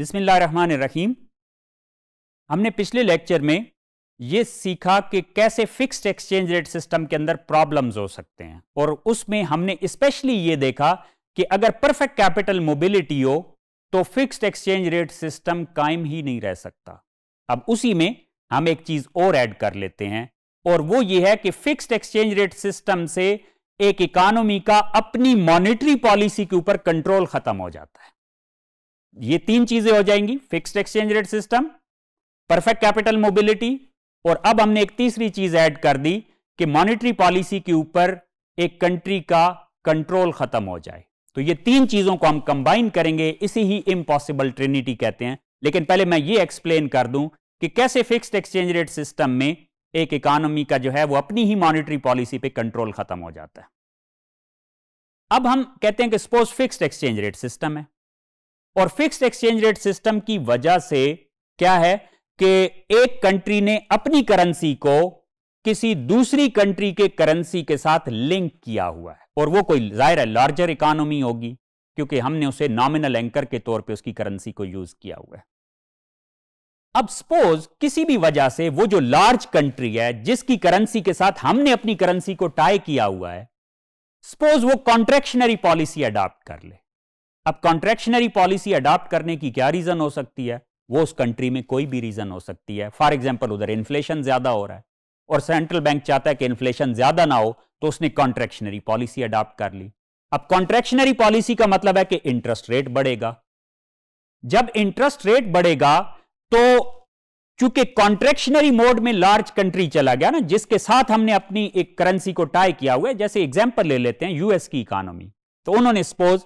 रहीम हमने पिछले लेक्चर में ये सीखा कि कैसे फिक्स्ड एक्सचेंज रेट सिस्टम के अंदर प्रॉब्लम्स हो सकते हैं और उसमें हमने स्पेशली ये देखा कि अगर परफेक्ट कैपिटल मोबिलिटी हो तो फिक्स्ड एक्सचेंज रेट सिस्टम कायम ही नहीं रह सकता अब उसी में हम एक चीज और ऐड कर लेते हैं और वो ये है कि फिक्स्ड एक्सचेंज रेट सिस्टम से एक इकोनॉमी का अपनी मॉनिटरी पॉलिसी के ऊपर कंट्रोल खत्म हो जाता है ये तीन चीजें हो जाएंगी fixed exchange rate system perfect capital mobility और अब हमने एक तीसरी चीज ऐड कर दी कि मॉनेटरी पॉलिसी के ऊपर एक कंट्री का कंट्रोल खत्म हो जाए तो ये तीन चीजों को हम कंबाइन करेंगे इसी ही इम्पॉसिबल ट्रिनिटी कहते हैं लेकिन पहले मैं ये एक्सप्लेन कर दूं कि कैसे फिक्स्ड एक्सचेंज रेट सिस्टम में एक इकोनॉमी का जो है वो अपनी ही मॉनेटरी पॉलिसी पे कंट्रोल खत्म हो जाता है अब हम कहते हैं कि suppose fixed exchange rate system है और फिक्स्ड एक्सचेंज रेट सिस्टम की वजह से क्या है कि एक कंट्री ने अपनी करेंसी को किसी दूसरी कंट्री के करेंसी के साथ लिंक किया हुआ है और वो कोई जाहिर है लार्जर इकोनॉमी होगी क्योंकि हमने उसे नॉमिनल एंकर के तौर पे उसकी करेंसी को यूज किया हुआ है अब सपोज किसी भी वजह से वो जो लार्ज कंट्री है जिसकी करेंसी के साथ हमने अपनी करेंसी को टाई किया हुआ है सपोज वो कॉन्ट्रेक्शनरी पॉलिसी अडॉप्ट कर ले अब कॉन्ट्रेक्शनरी पॉलिसी अडॉप्ट करने की क्या रीजन हो सकती है वो उस कंट्री में कोई भी रीजन हो सकती है फॉर एग्जाम्पल उधर इन्फ्लेशन ज्यादा हो रहा है और सेंट्रल बैंक चाहता है कि इन्फ्लेशन ज्यादा ना हो तो उसने कॉन्ट्रेक्शनरी पॉलिसी अडॉप्ट कर ली अब कॉन्ट्रेक्शनरी पॉलिसी का मतलब है कि इंटरेस्ट रेट बढ़ेगा जब इंटरेस्ट रेट बढ़ेगा तो चूंकि कॉन्ट्रेक्शनरी मोड में लार्ज कंट्री चला गया ना जिसके साथ हमने अपनी एक करेंसी को टाई किया हुआ है जैसे एग्जाम्पल ले लेते हैं यूएस की इकोनॉमी तो उन्होंने सपोज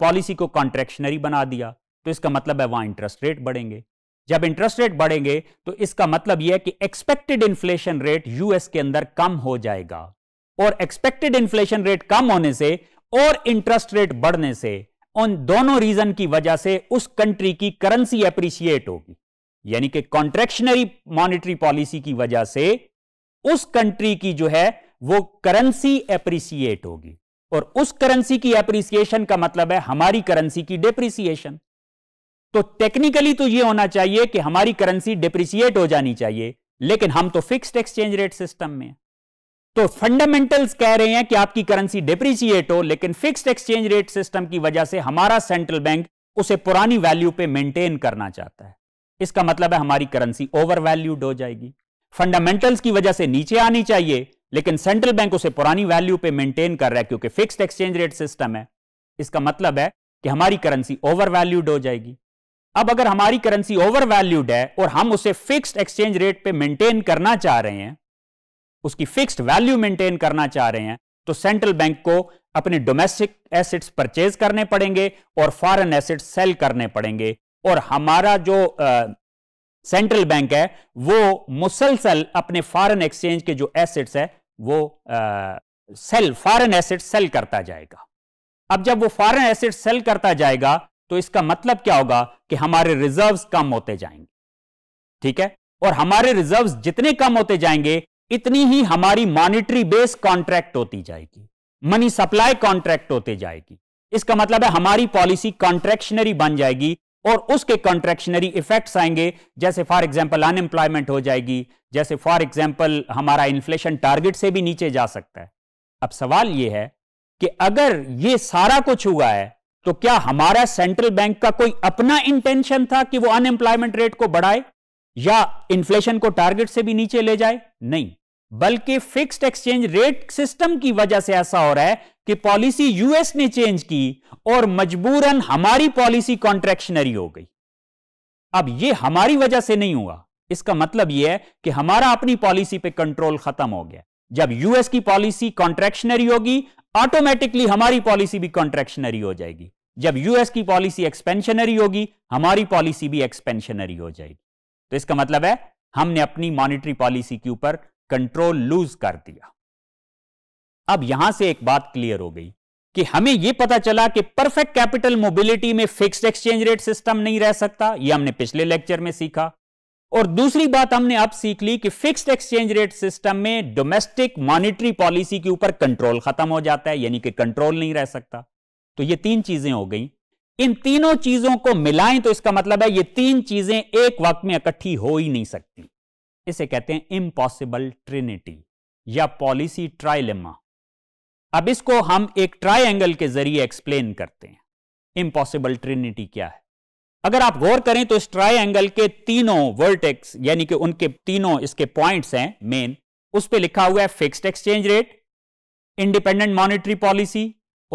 पॉलिसी को कॉन्ट्रेक्शनरी बना दिया तो इसका मतलब है वहां इंटरेस्ट रेट बढ़ेंगे जब इंटरेस्ट रेट बढ़ेंगे तो इसका मतलब यह है कि एक्सपेक्टेड इन्फ्लेशन रेट यूएस के अंदर कम हो जाएगा और एक्सपेक्टेड इन्फ्लेशन रेट कम होने से और इंटरेस्ट रेट बढ़ने से उन दोनों रीजन की वजह से उस कंट्री की करेंसी अप्रिशिएट होगी यानी कि कॉन्ट्रेक्शनरी मॉनिटरी पॉलिसी की वजह से उस कंट्री की जो है वो करेंसी अप्रिशिएट होगी और उस करेंसी की एप्रिसिएशन का मतलब है हमारी करेंसी की डिप्रिसिएशन तो टेक्निकली तो यह होना चाहिए कि हमारी करेंसी डिप्रिसिएट हो जानी चाहिए लेकिन हम तो फिक्स्ड एक्सचेंज रेट सिस्टम में तो फंडामेंटल्स कह रहे हैं कि आपकी करेंसी डिप्रिसिएट हो लेकिन फिक्स्ड एक्सचेंज रेट सिस्टम की वजह से हमारा सेंट्रल बैंक उसे पुरानी वैल्यू पे मेंटेन करना चाहता है इसका मतलब है हमारी करेंसी ओवर वैल्यूड हो जाएगी फंडामेंटल्स की वजह से नीचे आनी चाहिए लेकिन सेंट्रल बैंक उसे पुरानी वैल्यू पे मेंटेन कर रहा है क्योंकि फिक्स्ड एक्सचेंज रेट सिस्टम है इसका मतलब है कि हमारी करेंसी ओवर वैल्यूड हो जाएगी अब अगर हमारी करेंसी ओवर वैल्यूड है और हम उसे फिक्स्ड एक्सचेंज रेट पे मेंटेन करना चाह रहे हैं उसकी फिक्स्ड वैल्यू मेंटेन करना चाह रहे हैं तो सेंट्रल बैंक को अपने डोमेस्टिक एसेट्स परचेज करने पड़ेंगे और फॉरेन एसेट्स सेल करने पड़ेंगे और हमारा जो सेंट्रल बैंक है वो मुसलसल अपने फॉरेन एक्सचेंज के जो एसेट्स है वो आ, सेल फॉरेन एसिड सेल करता जाएगा अब जब वो फॉरेन एसिड सेल करता जाएगा तो इसका मतलब क्या होगा कि हमारे रिजर्व्स कम होते जाएंगे ठीक है और हमारे रिजर्व्स जितने कम होते जाएंगे इतनी ही हमारी मॉनिटरी बेस कॉन्ट्रैक्ट होती जाएगी मनी सप्लाई कॉन्ट्रैक्ट होते जाएगी इसका मतलब है हमारी पॉलिसी कॉन्ट्रेक्शनरी बन जाएगी और उसके कॉन्ट्रेक्शनरी इफेक्ट्स आएंगे जैसे फॉर एग्जांपल अनएम्प्लॉयमेंट हो जाएगी जैसे फॉर एग्जांपल हमारा इन्फ्लेशन टारगेट से भी नीचे जा सकता है अब सवाल यह है कि अगर ये सारा कुछ हुआ है तो क्या हमारा सेंट्रल बैंक का कोई अपना इंटेंशन था कि वो अनएम्प्लॉयमेंट रेट को बढ़ाए या इन्फ्लेशन को टारगेट से भी नीचे ले जाए नहीं बल्कि फिक्स्ड एक्सचेंज रेट सिस्टम की वजह से ऐसा हो रहा है कि पॉलिसी यूएस ने चेंज की और मजबूरन हमारी पॉलिसी कॉन्ट्रैक्शनरी हो गई अब ये हमारी वजह से नहीं हुआ इसका मतलब यह है कि हमारा अपनी पॉलिसी पे कंट्रोल खत्म हो गया जब यूएस की पॉलिसी कॉन्ट्रैक्शनरी होगी ऑटोमेटिकली हमारी पॉलिसी भी कॉन्ट्रेक्शनरी हो जाएगी जब यूएस की पॉलिसी एक्सपेंशनरी होगी हमारी पॉलिसी भी एक्सपेंशनरी हो जाएगी तो इसका मतलब है हमने अपनी मॉनिटरी पॉलिसी के ऊपर कंट्रोल लूज कर दिया अब यहां से एक बात क्लियर हो गई कि हमें यह पता चला कि परफेक्ट कैपिटल मोबिलिटी में फिक्स्ड एक्सचेंज रेट सिस्टम नहीं रह सकता यह हमने पिछले लेक्चर में सीखा और दूसरी बात हमने अब सीख ली कि फिक्स्ड एक्सचेंज रेट सिस्टम में डोमेस्टिक मॉनिटरी पॉलिसी के ऊपर कंट्रोल खत्म हो जाता है यानी कि कंट्रोल नहीं रह सकता तो ये तीन चीजें हो गई इन तीनों चीजों को मिलाएं तो इसका मतलब है ये तीन चीजें एक वक्त में इकट्ठी हो ही नहीं सकती इसे कहते हैं इम्पॉसिबल ट्रिनिटी या पॉलिसी ट्राइलेमा अब इसको हम एक ट्राइंगल के जरिए एक्सप्लेन करते हैं इम्पॉसिबल ट्रिनिटी क्या है अगर आप गौर करें तो इस ट्राइंगल के तीनों वर्टेक्स यानी कि उनके तीनों इसके पॉइंट्स हैं मेन उस पर लिखा हुआ है fixed exchange rate independent monetary policy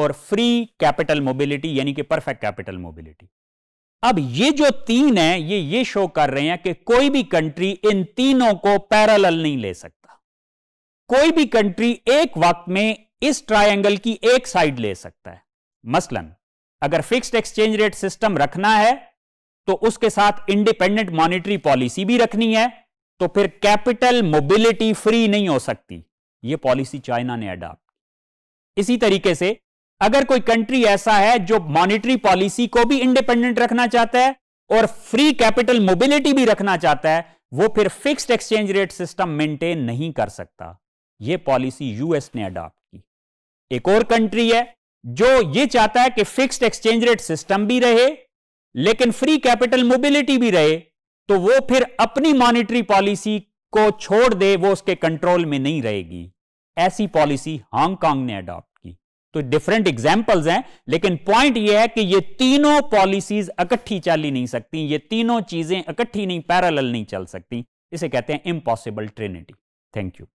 और फ्री कैपिटल मोबिलिटी यानी कि परफेक्ट कैपिटल मोबिलिटी अब ये जो तीन है ये ये शो कर रहे हैं कि कोई भी कंट्री इन तीनों को पैरल नहीं ले सकता कोई भी कंट्री एक वक्त में इस ट्रायंगल की एक साइड ले सकता है मसलन अगर फिक्स्ड एक्सचेंज रेट सिस्टम रखना है तो उसके साथ इंडिपेंडेंट मॉनिटरी पॉलिसी भी रखनी है तो फिर कैपिटल मोबिलिटी फ्री नहीं हो सकती यह पॉलिसी चाइना ने अडॉप्ट इसी तरीके से अगर कोई कंट्री ऐसा है जो मॉनिटरी पॉलिसी को भी इंडिपेंडेंट रखना चाहता है और फ्री कैपिटल मोबिलिटी भी रखना चाहता है वो फिर fixed exchange rate system maintain नहीं कर सकता ये पॉलिसी यूएस ने अडॉप्ट की एक और कंट्री है जो ये चाहता है कि फिक्स्ड एक्सचेंज रेट सिस्टम भी रहे लेकिन फ्री कैपिटल मोबिलिटी भी रहे तो वो फिर अपनी मॉनिटरी पॉलिसी को छोड़ दे वो उसके कंट्रोल में नहीं रहेगी ऐसी पॉलिसी हांगकांग ने अडॉप्ट तो डिफरेंट एग्जाम्पल्स हैं लेकिन पॉइंट ये है कि ये तीनों पॉलिसीज इकट्ठी चाली नहीं सकती ये तीनों चीजें इकट्ठी नहीं पैरल नहीं चल सकती इसे कहते हैं इम्पॉसिबल ट्रिनिटी थैंक यू